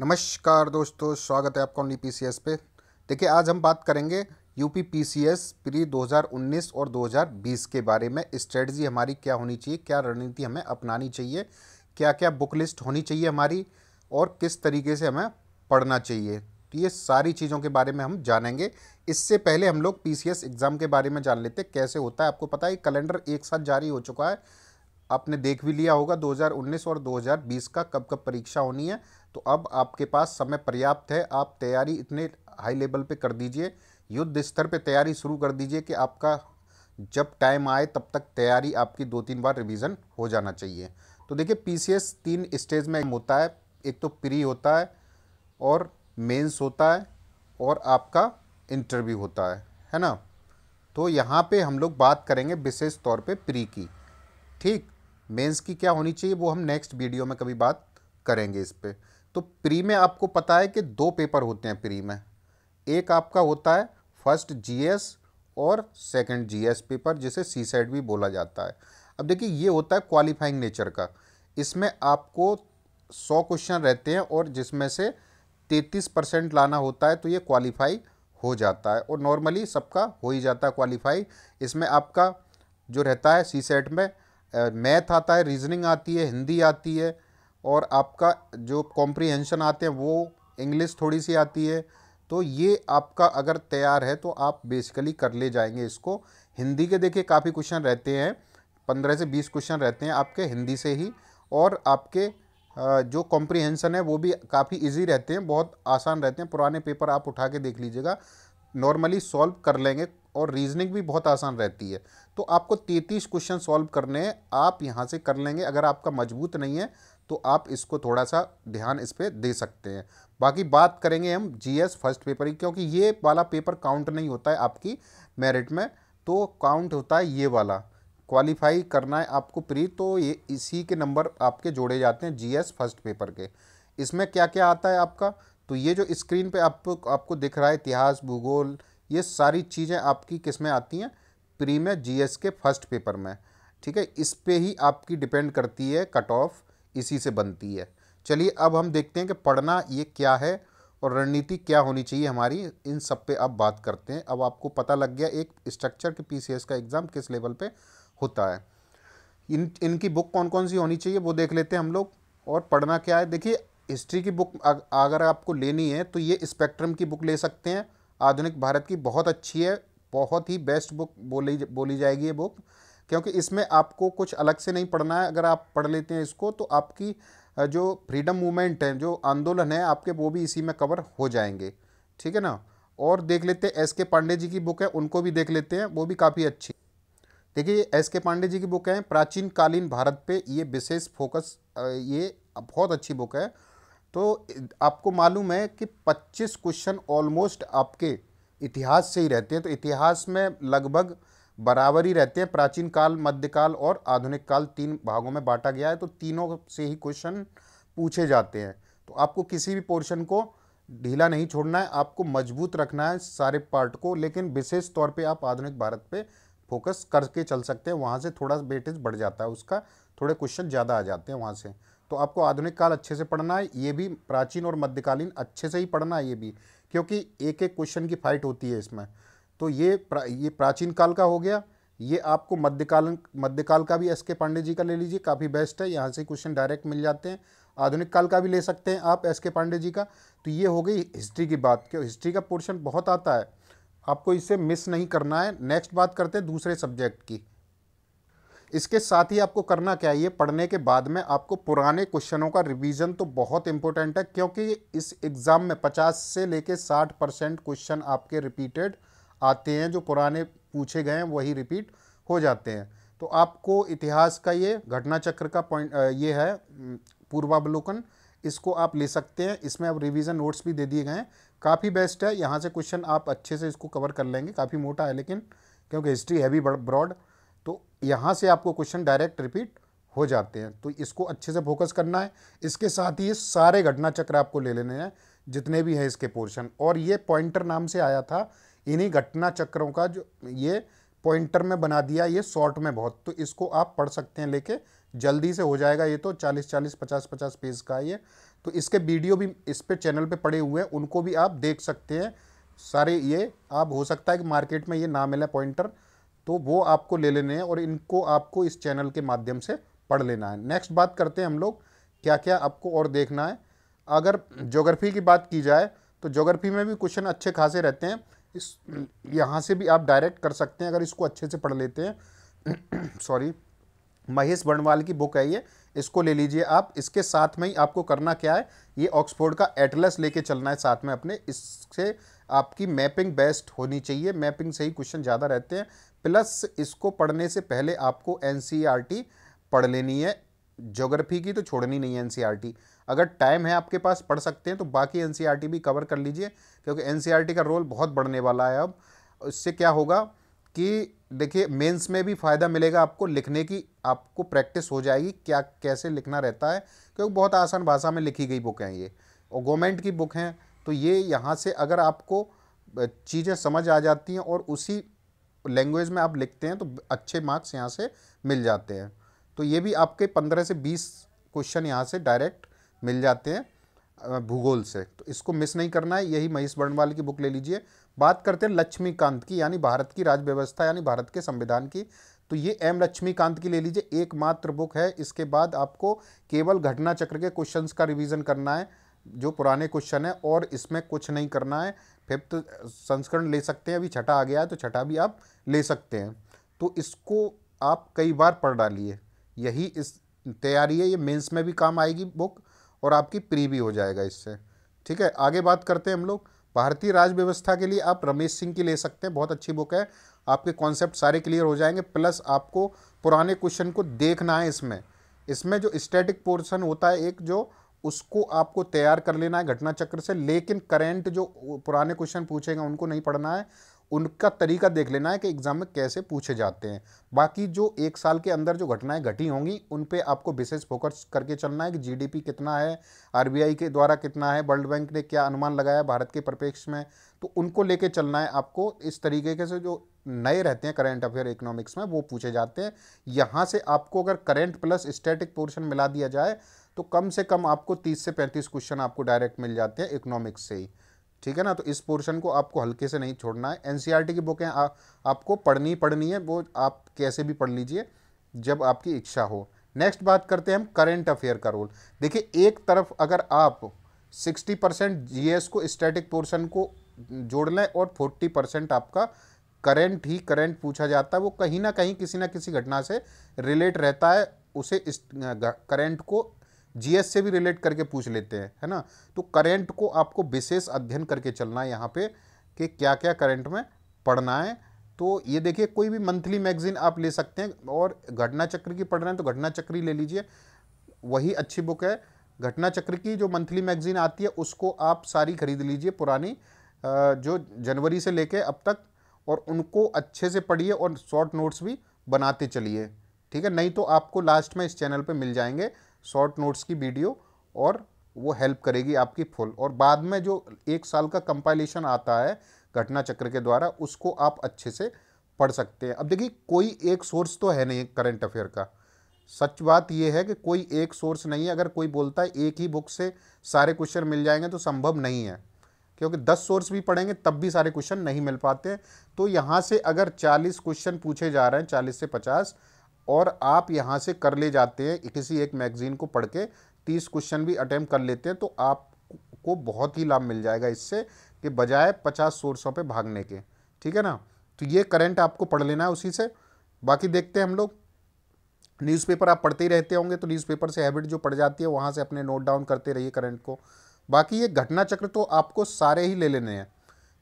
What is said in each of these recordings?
नमस्कार दोस्तों स्वागत है आपका ओनली पी पे देखिए आज हम बात करेंगे यूपी पी प्री 2019 और 2020 के बारे में स्ट्रेटजी हमारी क्या होनी चाहिए क्या रणनीति हमें अपनानी चाहिए क्या क्या बुक लिस्ट होनी चाहिए हमारी और किस तरीके से हमें पढ़ना चाहिए तो ये सारी चीज़ों के बारे में हम जानेंगे इससे पहले हम लोग पी एग्ज़ाम के बारे में जान लेते कैसे होता है आपको पता है कैलेंडर एक साथ जारी हो चुका है आपने देख भी लिया होगा 2019 और 2020 का कब कब परीक्षा होनी है तो अब आपके पास समय पर्याप्त है आप तैयारी इतने हाई लेवल पे कर दीजिए युद्ध स्तर पे तैयारी शुरू कर दीजिए कि आपका जब टाइम आए तब तक तैयारी आपकी दो तीन बार रिवीजन हो जाना चाहिए तो देखिए पीसीएस तीन स्टेज में होता है एक तो प्री होता है और मेंस होता है और आपका इंटरव्यू होता है है ना तो यहाँ पे हम लोग बात करेंगे विशेष तौर पे प्री की ठीक मेंस की क्या होनी चाहिए वो हम नेक्स्ट वीडियो में कभी बात करेंगे इस पर तो प्री में आपको पता है कि दो पेपर होते हैं प्री में एक आपका होता है फर्स्ट जीएस और सेकंड जीएस पेपर जिसे सी सेट भी बोला जाता है अब देखिए ये होता है क्वालिफाइंग नेचर का इसमें आपको सौ क्वेश्चन रहते हैं और जिसमें से तैंतीस परसेंट लाना होता है तो ये क्वालिफाई हो जाता है और नॉर्मली सबका हो ही जाता है क्वालिफाई इसमें आपका जो रहता है सी सेट में मैथ आता है रीजनिंग आती है हिंदी आती है और आपका जो कॉम्प्रीहेंशन आते हैं वो इंग्लिश थोड़ी सी आती है तो ये आपका अगर तैयार है तो आप बेसिकली कर ले जाएंगे इसको हिंदी के देखिए काफ़ी क्वेश्चन रहते हैं पंद्रह से बीस क्वेश्चन रहते हैं आपके हिंदी से ही और आपके जो कॉम्प्रिहेंसन है वो भी काफ़ी इजी रहते हैं बहुत आसान रहते हैं पुराने पेपर आप उठा के देख लीजिएगा नॉर्मली सॉल्व कर लेंगे और रीजनिंग भी बहुत आसान रहती है तो आपको तैंतीस क्वेश्चन सॉल्व करने आप यहाँ से कर लेंगे अगर आपका मजबूत नहीं है तो आप इसको थोड़ा सा ध्यान इस पर दे सकते हैं बाकी बात करेंगे हम जीएस फर्स्ट पेपर की क्योंकि ये वाला पेपर काउंट नहीं होता है आपकी मेरिट में तो काउंट होता है ये वाला क्वालिफाई करना है आपको प्री तो ये इसी के नंबर आपके जोड़े जाते हैं जीएस फर्स्ट पेपर के इसमें क्या क्या आता है आपका तो ये जो स्क्रीन पे आप, आपको दिख रहा है इतिहास भूगोल ये सारी चीज़ें आपकी किस में आती हैं प्री में जी के फर्स्ट पेपर में ठीक है इस पे ही आपकी डिपेंड करती है कट ऑफ इसी से बनती है चलिए अब हम देखते हैं कि पढ़ना ये क्या है और रणनीति क्या होनी चाहिए हमारी इन सब पे अब बात करते हैं अब आपको पता लग गया एक स्ट्रक्चर के पी का एग्ज़ाम किस लेवल पे होता है इन इनकी बुक कौन कौन सी होनी चाहिए वो देख लेते हैं हम लोग और पढ़ना क्या है देखिए हिस्ट्री की बुक अगर आपको लेनी है तो ये स्पेक्ट्रम की बुक ले सकते हैं आधुनिक भारत की बहुत अच्छी है बहुत ही बेस्ट बुक बोली बोली जाएगी ये बुक क्योंकि इसमें आपको कुछ अलग से नहीं पढ़ना है अगर आप पढ़ लेते हैं इसको तो आपकी जो फ्रीडम मूवमेंट है जो आंदोलन है आपके वो भी इसी में कवर हो जाएंगे ठीक है ना और देख लेते हैं एस के पांडे जी की बुक है उनको भी देख लेते हैं वो भी काफ़ी अच्छी देखिए एस के पांडे जी की बुक है प्राचीन कालीन भारत पे ये विशेष फोकस ये बहुत अच्छी बुक है तो आपको मालूम है कि 25 क्वेश्चन ऑलमोस्ट आपके इतिहास से ही रहते हैं तो इतिहास में लगभग बराबर ही रहते हैं प्राचीन काल मध्यकाल और आधुनिक काल तीन भागों में बांटा गया है तो तीनों से ही क्वेश्चन पूछे जाते हैं तो आपको किसी भी पोर्शन को ढीला नहीं छोड़ना है आपको मजबूत रखना है सारे पार्ट को लेकिन विशेष तौर पे आप आधुनिक भारत पे फोकस करके चल सकते हैं वहाँ से थोड़ा वेटेज बढ़ जाता है उसका थोड़े क्वेश्चन ज़्यादा आ जाते हैं वहाँ से तो आपको आधुनिक काल अच्छे से पढ़ना है ये भी प्राचीन और मध्यकालीन अच्छे से ही पढ़ना है ये भी क्योंकि एक एक क्वेश्चन की फाइट होती है इसमें तो ये प्रा, ये प्राचीन काल का हो गया ये आपको मध्यकाल मध्यकाल का भी एस के पांडे जी का ले लीजिए काफ़ी बेस्ट है यहाँ से क्वेश्चन डायरेक्ट मिल जाते हैं आधुनिक काल का भी ले सकते हैं आप एस के पांडे जी का तो ये हो गई हिस्ट्री की बात क्यों हिस्ट्री का पोर्शन बहुत आता है आपको इसे मिस नहीं करना है नेक्स्ट बात करते हैं दूसरे सब्जेक्ट की इसके साथ ही आपको करना क्या है ये पढ़ने के बाद में आपको पुराने क्वेश्चनों का रिवीजन तो बहुत इंपॉर्टेंट है क्योंकि इस एग्ज़ाम में 50 से लेके 60 परसेंट क्वेश्चन आपके रिपीटेड आते हैं जो पुराने पूछे गए हैं वही रिपीट हो जाते हैं तो आपको इतिहास का ये घटना चक्र का पॉइंट ये है पूर्वावलोकन इसको आप ले सकते हैं इसमें आप रिविज़न नोट्स भी दे दिए गए हैं काफ़ी बेस्ट है यहाँ से क्वेश्चन आप अच्छे से इसको कवर कर लेंगे काफ़ी मोटा है लेकिन क्योंकि हिस्ट्री है भी ब्रॉड तो यहाँ से आपको क्वेश्चन डायरेक्ट रिपीट हो जाते हैं तो इसको अच्छे से फोकस करना है इसके साथ ही ये सारे घटना चक्र आपको ले लेने हैं जितने भी हैं इसके पोर्शन और ये पॉइंटर नाम से आया था इन्हीं घटना चक्रों का जो ये पॉइंटर में बना दिया ये शॉर्ट में बहुत तो इसको आप पढ़ सकते हैं लेके जल्दी से हो जाएगा ये तो 40 40 50 50 पेज का ये तो इसके वीडियो भी इस पे चैनल पे पड़े हुए हैं उनको भी आप देख सकते हैं सारे ये आप हो सकता है कि मार्केट में ये ना मिले पॉइंटर तो वो आपको ले लेने हैं और इनको आपको इस चैनल के माध्यम से पढ़ लेना है नेक्स्ट बात करते हैं हम लोग क्या क्या आपको और देखना है अगर जोग्रफ़ी की बात की जाए तो जोग्रफी में भी क्वेश्चन अच्छे खासे रहते हैं इस यहाँ से भी आप डायरेक्ट कर सकते हैं अगर इसको अच्छे से पढ़ लेते हैं सॉरी महेश बर्णवाल की बुक है ये इसको ले लीजिए आप इसके साथ में ही आपको करना क्या है ये ऑक्सफोर्ड का एटलस लेके चलना है साथ में अपने इससे आपकी मैपिंग बेस्ट होनी चाहिए मैपिंग से ही क्वेश्चन ज़्यादा रहते हैं प्लस इसको पढ़ने से पहले आपको एन e पढ़ लेनी है जोग्राफी की तो छोड़नी नहीं है एन e अगर टाइम है आपके पास पढ़ सकते हैं तो बाकी एन e भी कवर कर लीजिए क्योंकि एन का रोल बहुत बढ़ने वाला है अब इससे क्या होगा कि देखिए मेंस में भी फ़ायदा मिलेगा आपको लिखने की आपको प्रैक्टिस हो जाएगी क्या कैसे लिखना रहता है क्योंकि बहुत आसान भाषा में लिखी गई बुक हैं ये और गवर्नमेंट की बुक हैं तो ये यहाँ से अगर आपको चीज़ें समझ आ जाती हैं और उसी लैंग्वेज में आप लिखते हैं तो अच्छे मार्क्स यहाँ से मिल जाते हैं तो ये भी आपके पंद्रह से बीस क्वेश्चन यहाँ से डायरेक्ट मिल जाते हैं भूगोल से तो इसको मिस नहीं करना है यही महेश वर्णवाल की बुक ले लीजिए बात करते हैं लक्ष्मीकांत की यानी भारत की राज्य व्यवस्था यानी भारत के संविधान की तो ये एम लक्ष्मीकांत की ले लीजिए एकमात्र बुक है इसके बाद आपको केवल घटना चक्र के क्वेश्चंस का रिवीजन करना है जो पुराने क्वेश्चन है और इसमें कुछ नहीं करना है फिफ्थ संस्करण ले सकते हैं अभी छठा आ गया है तो छठा भी आप ले सकते हैं तो इसको आप कई बार पढ़ डालिए यही इस तैयारी है ये मेंस में भी काम आएगी बुक और आपकी प्री भी हो जाएगा इससे ठीक है आगे बात करते हैं हम लोग भारतीय राज व्यवस्था के लिए आप रमेश सिंह की ले सकते हैं बहुत अच्छी बुक है आपके कॉन्सेप्ट सारे क्लियर हो जाएंगे प्लस आपको पुराने क्वेश्चन को देखना है इसमें इसमें जो स्टैटिक पोर्शन होता है एक जो उसको आपको तैयार कर लेना है घटना चक्र से लेकिन करेंट जो पुराने क्वेश्चन पूछेगा उनको नहीं पढ़ना है उनका तरीका देख लेना है कि एग्ज़ाम में कैसे पूछे जाते हैं बाकी जो एक साल के अंदर जो घटनाएं घटी होंगी उन पे आपको विशेष फोकस करके चलना है कि जीडीपी कितना है आरबीआई के द्वारा कितना है वर्ल्ड बैंक ने क्या अनुमान लगाया भारत के परिप्रेक्ष्य में तो उनको लेके चलना है आपको इस तरीके के से जो नए रहते हैं करेंट अफेयर इकोनॉमिक्स में वो पूछे जाते हैं यहाँ से आपको अगर करेंट प्लस स्टैटिक पोर्शन मिला दिया जाए तो कम से कम आपको 30 से 35 क्वेश्चन आपको डायरेक्ट मिल जाते हैं इकोनॉमिक्स से ही ठीक है ना तो इस पोर्शन को आपको हल्के से नहीं छोड़ना है एनसीईआरटी e की बुकें आपको पढ़नी पढ़नी है वो आप कैसे भी पढ़ लीजिए जब आपकी इच्छा हो नेक्स्ट बात करते हैं हम करेंट अफेयर का रोल देखिए एक तरफ अगर आप 60 परसेंट जी को स्टैटिक पोर्शन को जोड़ लें और 40 परसेंट आपका करेंट ही करेंट पूछा जाता है वो कहीं ना कहीं किसी ना किसी घटना से रिलेट रहता है उसे करेंट को जीएस से भी रिलेट करके पूछ लेते हैं है ना तो करेंट को आपको विशेष अध्ययन करके चलना है यहाँ पे कि क्या क्या करेंट में पढ़ना है तो ये देखिए कोई भी मंथली मैगजीन आप ले सकते हैं और घटना चक्र की पढ़ रहे हैं तो घटना चक्री ले लीजिए वही अच्छी बुक है घटना चक्र की जो मंथली मैगजीन आती है उसको आप सारी खरीद लीजिए पुरानी जो जनवरी से लेके अब तक और उनको अच्छे से पढ़िए और शॉर्ट नोट्स भी बनाते चलिए ठीक है नहीं तो आपको लास्ट में इस चैनल पर मिल जाएंगे शॉर्ट नोट्स की वीडियो और वो हेल्प करेगी आपकी फुल और बाद में जो एक साल का कंपाइलेशन आता है घटना चक्र के द्वारा उसको आप अच्छे से पढ़ सकते हैं अब देखिए कोई एक सोर्स तो है नहीं करंट अफेयर का सच बात यह है कि कोई एक सोर्स नहीं है अगर कोई बोलता है एक ही बुक से सारे क्वेश्चन मिल जाएंगे तो संभव नहीं है क्योंकि दस सोर्स भी पढ़ेंगे तब भी सारे क्वेश्चन नहीं मिल पाते हैं तो यहाँ से अगर चालीस क्वेश्चन पूछे जा रहे हैं चालीस से पचास और आप यहाँ से कर ले जाते हैं किसी एक मैगजीन को पढ़ के तीस क्वेश्चन भी अटैम्प्ट कर लेते हैं तो आपको बहुत ही लाभ मिल जाएगा इससे कि बजाय पचास सोर्सों पर भागने के ठीक है ना तो ये करेंट आपको पढ़ लेना है उसी से बाकी देखते हैं हम लोग न्यूज़पेपर आप पढ़ते ही रहते होंगे तो न्यूज़पेपर से हैबिट जो पड़ जाती है वहाँ से अपने नोट डाउन करते रहिए करंट को बाकी ये घटना चक्र तो आपको सारे ही ले लेने हैं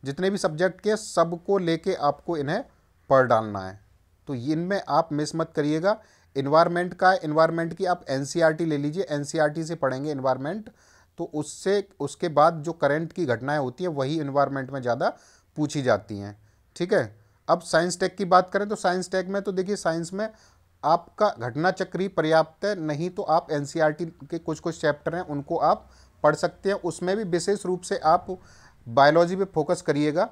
जितने भी सब्जेक्ट के सबको लेके आपको इन्हें पढ़ डालना है तो इनमें आप मिस मत करिएगा इन्वायरमेंट का इन्वायरमेंट की आप एन e ले लीजिए एन e से पढ़ेंगे इन्वायरमेंट तो उससे उसके बाद जो करंट की घटनाएं होती हैं वही इन्वायरमेंट में ज़्यादा पूछी जाती हैं ठीक है अब साइंस टेक की बात करें तो साइंस टेक में तो देखिए साइंस में आपका घटना चक्री पर्याप्त है नहीं तो आप एन e के कुछ कुछ चैप्टर हैं उनको आप पढ़ सकते हैं उसमें भी विशेष रूप से आप बायोलॉजी पर फोकस करिएगा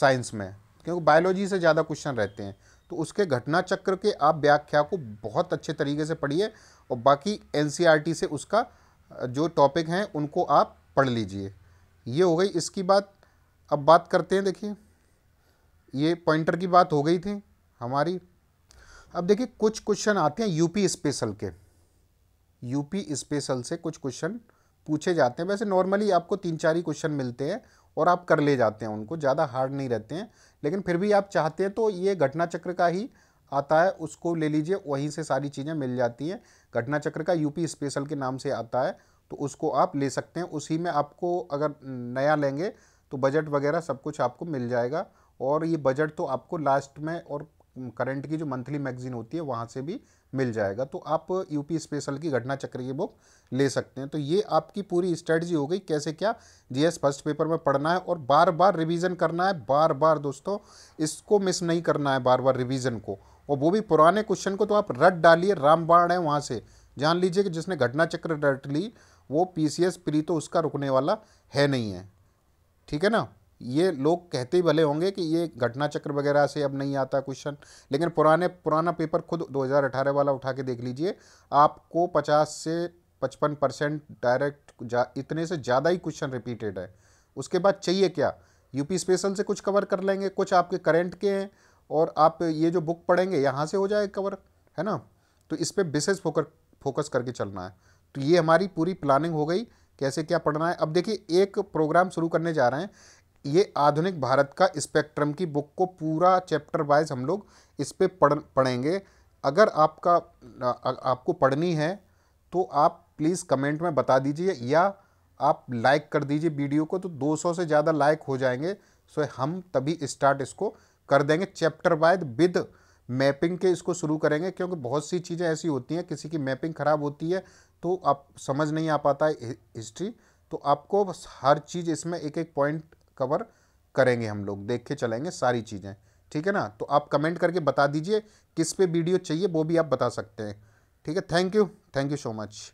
साइंस में क्योंकि बायोलॉजी से ज़्यादा क्वेश्चन रहते हैं तो उसके घटना चक्र के आप व्याख्या को बहुत अच्छे तरीके से पढ़िए और बाकी एन e से उसका जो टॉपिक हैं उनको आप पढ़ लीजिए ये हो गई इसकी बात अब बात करते हैं देखिए ये पॉइंटर की बात हो गई थी हमारी अब देखिए कुछ क्वेश्चन आते हैं यूपी स्पेशल के यूपी स्पेशल से कुछ क्वेश्चन पूछे जाते हैं वैसे नॉर्मली आपको तीन चार ही क्वेश्चन मिलते हैं और आप कर ले जाते हैं उनको ज़्यादा हार्ड नहीं रहते हैं लेकिन फिर भी आप चाहते हैं तो ये घटना चक्र का ही आता है उसको ले लीजिए वहीं से सारी चीज़ें मिल जाती हैं घटना चक्र का यूपी स्पेशल के नाम से आता है तो उसको आप ले सकते हैं उसी में आपको अगर नया लेंगे तो बजट वगैरह सब कुछ आपको मिल जाएगा और ये बजट तो आपको लास्ट में और करंट की जो मंथली मैगजीन होती है वहाँ से भी मिल जाएगा तो आप यूपी स्पेशल की घटना चक्र की बुक ले सकते हैं तो ये आपकी पूरी स्ट्रेटजी हो गई कैसे क्या जीएस फर्स्ट पेपर में पढ़ना है और बार बार रिवीजन करना है बार बार दोस्तों इसको मिस नहीं करना है बार बार रिवीजन को और वो भी पुराने क्वेश्चन को तो आप रट डालिए रामबाण है वहाँ से जान लीजिए कि जिसने घटना चक्र रट ली वो पी सी एस प्री तो उसका रुकने वाला है नहीं है ठीक है ना ये लोग कहते ही भले होंगे कि ये घटना चक्र वगैरह से अब नहीं आता क्वेश्चन लेकिन पुराने पुराना पेपर खुद 2018 वाला उठा के देख लीजिए आपको 50 से 55 परसेंट डायरेक्ट जा इतने से ज़्यादा ही क्वेश्चन रिपीटेड है उसके बाद चाहिए क्या यूपी स्पेशल से कुछ कवर कर लेंगे कुछ आपके करेंट के हैं और आप ये जो बुक पढ़ेंगे यहाँ से हो जाए कवर है ना तो इस पर विशेष फोकर फोकस करके चलना है तो ये हमारी पूरी प्लानिंग हो गई कैसे क्या पढ़ना है अब देखिए एक प्रोग्राम शुरू करने जा रहे हैं ये आधुनिक भारत का स्पेक्ट्रम की बुक को पूरा चैप्टर वाइज हम लोग इस पर पढ़ पढ़ेंगे अगर आपका आ, आ, आपको पढ़नी है तो आप प्लीज़ कमेंट में बता दीजिए या आप लाइक कर दीजिए वीडियो को तो 200 से ज़्यादा लाइक हो जाएंगे सो हम तभी स्टार्ट इसको कर देंगे चैप्टर वाइज विद मैपिंग के इसको शुरू करेंगे क्योंकि बहुत सी चीज़ें ऐसी होती हैं किसी की मैपिंग ख़राब होती है तो आप समझ नहीं आ पाता है हिस्ट्री तो आपको बस हर चीज़ इसमें एक एक पॉइंट कवर करेंगे हम लोग देख के चलेंगे सारी चीज़ें ठीक है ना तो आप कमेंट करके बता दीजिए किस पे वीडियो चाहिए वो भी आप बता सकते हैं ठीक है thank you thank you so much